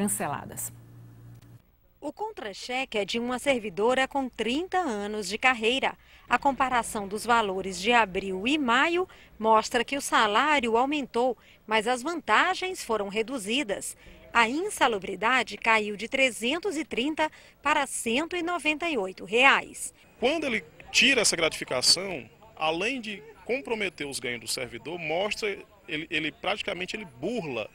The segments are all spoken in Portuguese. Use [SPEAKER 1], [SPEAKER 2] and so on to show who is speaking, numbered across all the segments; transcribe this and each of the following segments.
[SPEAKER 1] canceladas. O contra-cheque é de uma servidora com 30 anos de carreira. A comparação dos valores de abril e maio mostra que o salário aumentou, mas as vantagens foram reduzidas. A insalubridade caiu de 330 para 198 reais.
[SPEAKER 2] Quando ele tira essa gratificação, além de comprometer os ganhos do servidor, mostra ele, ele praticamente ele burla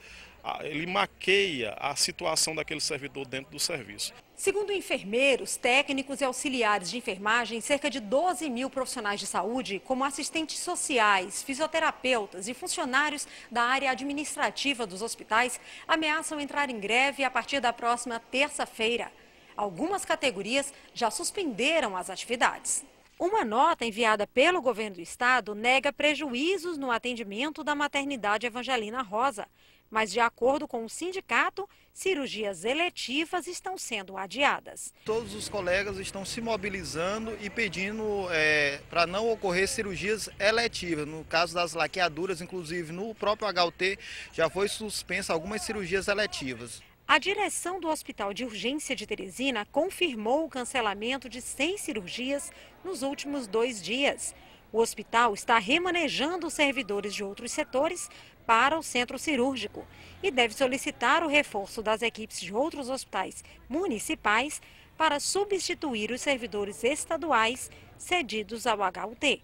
[SPEAKER 2] ele maqueia a situação daquele servidor dentro do serviço.
[SPEAKER 1] Segundo enfermeiros, técnicos e auxiliares de enfermagem, cerca de 12 mil profissionais de saúde, como assistentes sociais, fisioterapeutas e funcionários da área administrativa dos hospitais, ameaçam entrar em greve a partir da próxima terça-feira. Algumas categorias já suspenderam as atividades. Uma nota enviada pelo governo do estado nega prejuízos no atendimento da maternidade Evangelina Rosa, mas de acordo com o sindicato, cirurgias eletivas estão sendo adiadas.
[SPEAKER 3] Todos os colegas estão se mobilizando e pedindo é, para não ocorrer cirurgias eletivas. No caso das laqueaduras, inclusive no próprio HUT, já foi suspensa algumas cirurgias eletivas.
[SPEAKER 1] A direção do Hospital de Urgência de Teresina confirmou o cancelamento de 100 cirurgias nos últimos dois dias. O hospital está remanejando os servidores de outros setores para o centro cirúrgico e deve solicitar o reforço das equipes de outros hospitais municipais para substituir os servidores estaduais cedidos ao HUT.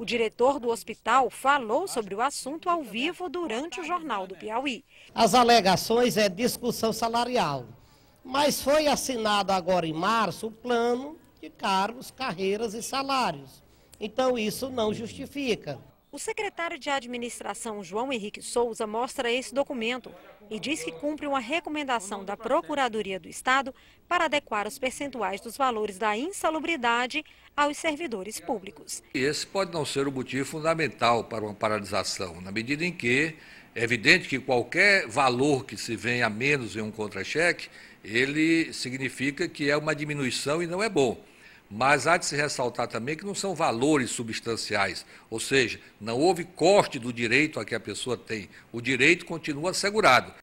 [SPEAKER 1] O diretor do hospital falou sobre o assunto ao vivo durante o Jornal do Piauí.
[SPEAKER 3] As alegações é discussão salarial, mas foi assinado agora em março o plano de cargos, carreiras e salários. Então isso não justifica.
[SPEAKER 1] O secretário de Administração, João Henrique Souza, mostra esse documento e diz que cumpre uma recomendação da Procuradoria do Estado para adequar os percentuais dos valores da insalubridade aos servidores públicos.
[SPEAKER 4] Esse pode não ser o motivo fundamental para uma paralisação, na medida em que é evidente que qualquer valor que se venha a menos em um contra-cheque, ele significa que é uma diminuição e não é bom. Mas há de se ressaltar também que não são valores substanciais, ou seja, não houve corte do direito a que a pessoa tem. O direito continua assegurado.